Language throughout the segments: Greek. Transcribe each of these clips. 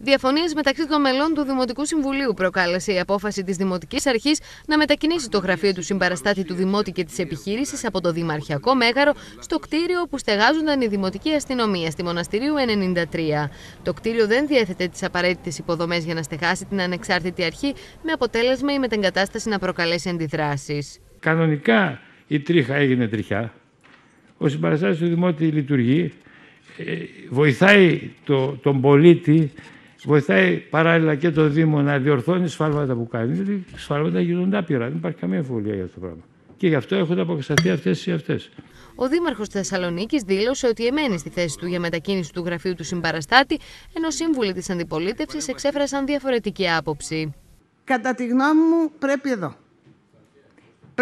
Διαφωνίες μεταξύ των μελών του Δημοτικού Συμβουλίου προκάλεσε η απόφαση της Δημοτικής Αρχής να μετακινήσει το γραφείο του συμπαραστάτη του Δημότη και της επιχείρησης από το Δημαρχιακό Μέγαρο στο κτίριο που στεγάζονταν η Δημοτική Αστυνομία στη Μοναστηρίου 93. Το κτίριο δεν διέθετε τις απαραίτητες υποδομές για να στεγάσει την ανεξάρτητη αρχή, με αποτέλεσμα η μετεγκατάσταση να προκαλέσει αντιδράσεις. Κανονικά η τρίχα έγινε τριχιά. Ο συμπαραστάτης του Δημότη λειτουργεί. Ε, βοηθάει το, τον πολίτη Βοηθάει παράλληλα και το Δήμο να διορθώνει σφάλματα που κάνει, γιατί σφάλματα γίνονται άπειρα. Δεν υπάρχει καμία εμβολία για αυτό το πράγμα. Και γι' αυτό έχουν αποκατασταθεί αυτές οι αυτές. Ο Δήμαρχος Θεσσαλονίκης δήλωσε ότι εμένει στη θέση του για μετακίνηση του γραφείου του συμπαραστάτη, ενώ σύμβουλοι της αντιπολίτευσης εξέφρασαν διαφορετική άποψη. Κατά τη γνώμη μου, πρέπει εδώ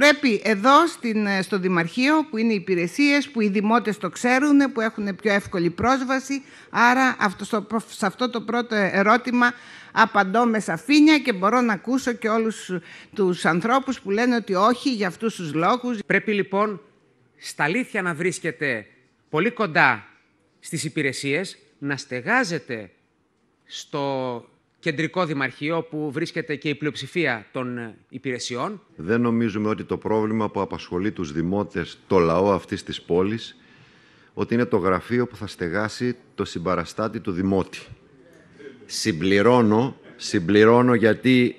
Πρέπει εδώ στην, ε, στο Δημαρχείο που είναι οι υπηρεσίες που οι δημότες το ξέρουν, που έχουν πιο εύκολη πρόσβαση. Άρα αυτό, σε αυτό το πρώτο ερώτημα απαντώ με σαφήνεια και μπορώ να ακούσω και όλους τους ανθρώπους που λένε ότι όχι για αυτούς τους λόγους. Πρέπει λοιπόν στα αλήθεια να βρίσκεται πολύ κοντά στις υπηρεσίες, να στεγάζεται στο, κεντρικό δημαρχείο που βρίσκεται και η πλειοψηφία των ε, υπηρεσιών. Δεν νομίζουμε ότι το πρόβλημα που απασχολεί τους δημότες, το λαό αυτής της πόλης, ότι είναι το γραφείο που θα στεγάσει το συμπαραστάτη του δημότη. Συμπληρώνω, συμπληρώνω γιατί,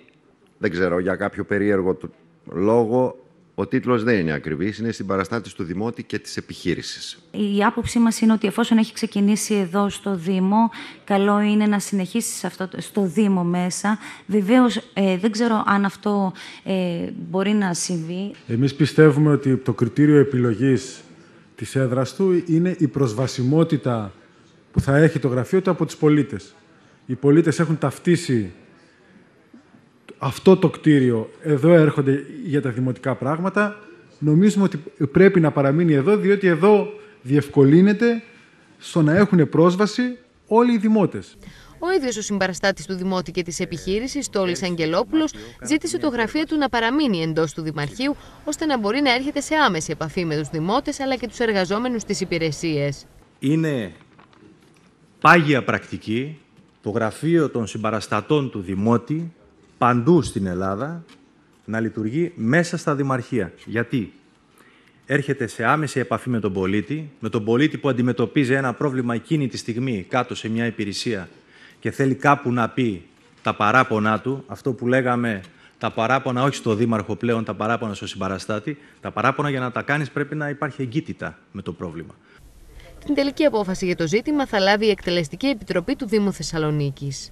δεν ξέρω, για κάποιο περίεργο λόγο, ο τίτλος δεν είναι ακριβής, είναι στην παραστάτηση του Δημότη και της επιχείρησης. Η άποψή μας είναι ότι εφόσον έχει ξεκινήσει εδώ στο Δήμο, καλό είναι να συνεχίσεις αυτό στο Δήμο μέσα. Βεβαίως, ε, δεν ξέρω αν αυτό ε, μπορεί να συμβεί. Εμείς πιστεύουμε ότι το κριτήριο επιλογής της έδρας του είναι η προσβασιμότητα που θα έχει το γραφείο του από τους πολίτες. Οι πολίτες έχουν ταυτίσει αυτό το κτίριο, εδώ έρχονται για τα δημοτικά πράγματα, νομίζουμε ότι πρέπει να παραμείνει εδώ, διότι εδώ διευκολύνεται στο να έχουν πρόσβαση όλοι οι δημότες. Ο ίδιος ο συμπαραστάτης του Δημότη και της επιχείρησης, Τόλη Αγγελόπουλο, ζήτησε το γραφείο του να παραμείνει εντός του Δημαρχείου, ώστε να μπορεί να έρχεται σε άμεση επαφή με τους δημότες αλλά και τους εργαζόμενους στι υπηρεσίε. Είναι πάγια πρακτική το γραφείο των συμπαραστατών του Δημότη παντού στην Ελλάδα να λειτουργεί μέσα στα δημαρχία. Γιατί έρχεται σε άμεση επαφή με τον πολίτη, με τον πολίτη που αντιμετωπίζει ένα πρόβλημα εκείνη τη στιγμή κάτω σε μια υπηρεσία και θέλει κάπου να πει τα παράπονά του, αυτό που λέγαμε τα παράπονα όχι στο δήμαρχο πλέον, τα παράπονα στο συμπαραστάτη, τα παράπονα για να τα κάνεις πρέπει να υπάρχει εγκύτητα με το πρόβλημα. Την τελική απόφαση για το ζήτημα θα λάβει η Εκτελεστική Επιτροπή του Δήμου Θεσσαλονίκης.